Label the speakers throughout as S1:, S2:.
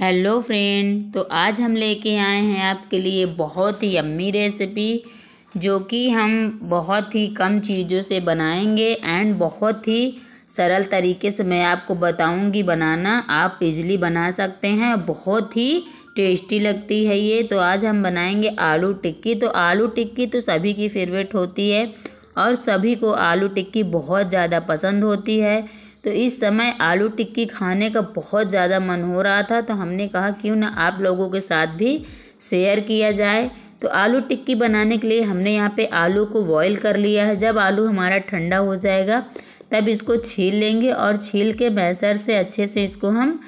S1: hello friend तो आज हम लेके आए हैं आपके लिए बहुत ही यम्मी रेसिपी जो कि हम बहुत ही कम चीज़ों से बनाएंगे एंड बहुत ही सरल तरीके से मैं आपको बताऊंगी बनाना आप इजली बना सकते हैं बहुत ही टेस्टी लगती है ये तो आज हम बनाएंगे आलू टिक्की तो आलू टिक्की तो सभी की फेवरेट होती है और सभी को आलू टिक्की बहुत ज़्यादा पसंद होती है तो इस समय आलू टिक्की खाने का बहुत ज़्यादा मन हो रहा था तो हमने कहा क्यों ना आप लोगों के साथ भी शेयर किया जाए तो आलू टिक्की बनाने के लिए हमने यहाँ पे आलू को बॉईल कर लिया है जब आलू हमारा ठंडा हो जाएगा तब इसको छील लेंगे और छील के मैसर से अच्छे से इसको हम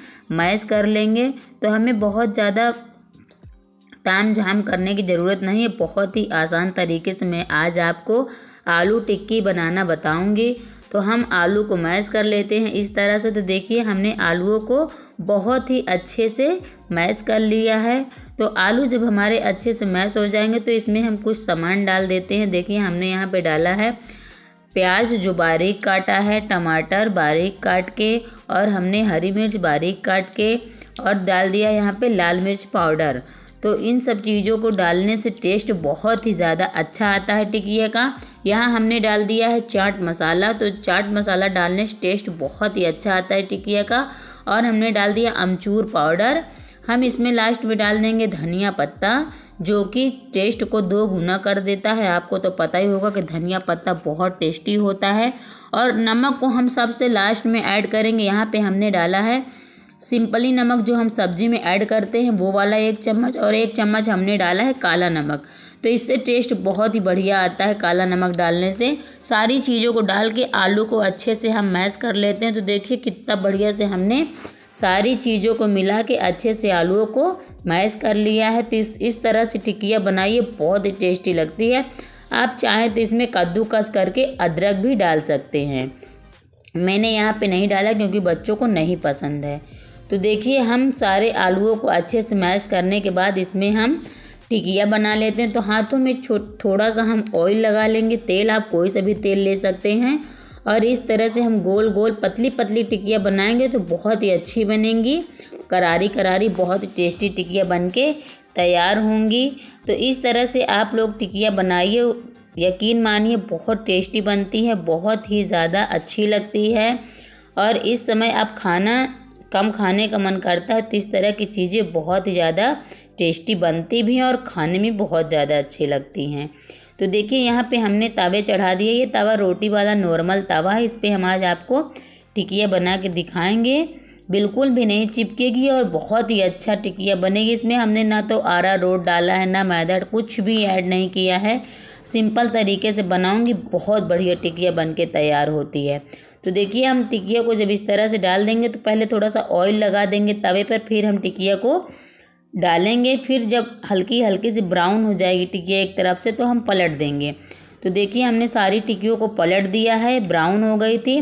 S1: मैश कर लेंगे तो हमें बहुत ज़्यादा ताम झाम करने की ज़रूरत नहीं है बहुत ही आसान तरीके से मैं आज आपको आलू टिक्की बनाना बताऊँगी तो हम आलू को मैश कर लेते हैं इस तरह से तो देखिए हमने आलूओं को बहुत ही अच्छे से मैश कर लिया है तो आलू जब हमारे अच्छे से मैश हो जाएंगे तो इसमें हम कुछ सामान डाल देते हैं देखिए हमने यहाँ पे डाला है प्याज जो बारीक काटा है टमाटर बारीक काट के और हमने हरी मिर्च बारीक काट के और डाल दिया यहाँ पे लाल मिर्च पाउडर तो इन सब चीज़ों को डालने से टेस्ट बहुत ही ज़्यादा अच्छा आता है टिकिया का यहाँ हमने डाल दिया है चाट मसाला तो चाट मसाला डालने से टेस्ट बहुत ही अच्छा आता है टिकिया का और हमने डाल दिया अमचूर पाउडर हम इसमें लास्ट में डाल देंगे धनिया पत्ता जो कि टेस्ट को दो गुना कर देता है आपको तो पता ही होगा कि धनिया पत्ता बहुत टेस्टी होता है और नमक को हम सबसे लास्ट में ऐड करेंगे यहाँ पे हमने डाला है सिंपली नमक जो हम सब्जी में ऐड करते हैं वो वाला एक चम्मच और एक चम्मच हमने डाला है काला नमक तो इससे टेस्ट बहुत ही बढ़िया आता है काला नमक डालने से सारी चीज़ों को डाल के आलू को अच्छे से हम मैश कर लेते हैं तो देखिए कितना बढ़िया से हमने सारी चीज़ों को मिला के अच्छे से आलूओं को मैश कर लिया है तो इस इस तरह से टिकिया बनाइए बहुत ही टेस्टी लगती है आप चाहें तो इसमें कद्दूकस करके अदरक भी डाल सकते हैं मैंने यहाँ पे नहीं डाला क्योंकि बच्चों को नहीं पसंद है तो देखिए हम सारे आलूओं को अच्छे से मैश करने के बाद इसमें हम टिकिया बना लेते हैं तो हाथों में थोड़ा सा हम ऑयल लगा लेंगे तेल आप कोई सा भी तेल ले सकते हैं और इस तरह से हम गोल गोल पतली पतली टिकिया बनाएंगे तो बहुत ही अच्छी बनेंगी करारी करारी बहुत टेस्टी टिकिया बन के तैयार होंगी तो इस तरह से आप लोग टिकिया बनाइए यकीन मानिए बहुत टेस्टी बनती है बहुत ही ज़्यादा अच्छी लगती है और इस समय आप खाना कम खाने का मन करता है तो इस तरह की चीज़ें बहुत ही ज़्यादा टेस्टी बनती भी हैं और खाने में बहुत ज़्यादा अच्छी लगती हैं तो देखिए यहाँ पे हमने तावे चढ़ा दिए ये तावा रोटी वाला नॉर्मल तावा है इस पर हम आज आपको टिकिया बना के दिखाएंगे बिल्कुल भी नहीं चिपकेगी और बहुत ही अच्छा टिकिया बनेगी इसमें हमने ना तो आरा रोट डाला है ना मैदा कुछ भी ऐड नहीं किया है सिंपल तरीके से बनाऊंगी बहुत बढ़िया टिकिया बन के तैयार होती है तो देखिए हम टिकिया को जब इस तरह से डाल देंगे तो पहले थोड़ा सा ऑयल लगा देंगे तवे पर फिर हम टिकिया को डालेंगे फिर जब हल्की हल्की सी ब्राउन हो जाएगी टिकिया एक तरफ से तो हम पलट देंगे तो देखिए हमने सारी टिक्कियों को पलट दिया है ब्राउन हो गई थी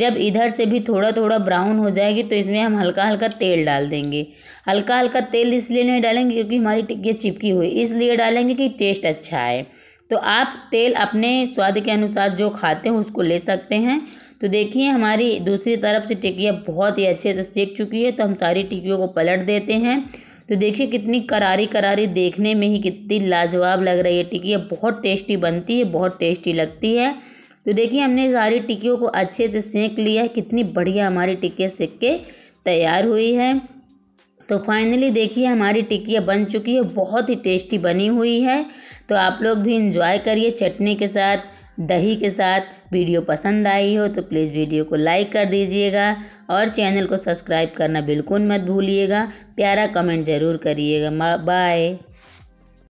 S1: जब इधर से भी थोड़ा थोड़ा ब्राउन हो जाएगी तो इसमें हम हल्का हल्का तेल डाल देंगे हल्का हल्का तेल इसलिए नहीं डालेंगे क्योंकि हमारी टिक्की चिपकी हुई इसलिए डालेंगे कि टेस्ट अच्छा आए तो आप तेल अपने स्वाद के अनुसार जो खाते हैं उसको ले सकते हैं तो देखिए हमारी दूसरी तरफ से टिकिया बहुत ही अच्छे से सेक चुकी है तो हम सारी टिक्कियों को पलट देते हैं तो देखिए कितनी करारी करारी देखने में ही कितनी लाजवाब लग रही है टिक्की बहुत टेस्टी बनती है बहुत टेस्टी लगती है तो देखिए हमने सारी टिक्कियों को अच्छे से सेंक लिया है कितनी बढ़िया हमारी टिक्कियाँ सेक के तैयार हुई है तो फाइनली देखिए हमारी टिक्कियाँ बन चुकी है बहुत ही टेस्टी बनी हुई है तो आप लोग भी इंजॉय करिए चटनी के साथ दही के साथ वीडियो पसंद आई हो तो प्लीज़ वीडियो को लाइक कर दीजिएगा और चैनल को सब्सक्राइब करना बिल्कुल मत भूलिएगा प्यारा कमेंट ज़रूर करिएगा बाय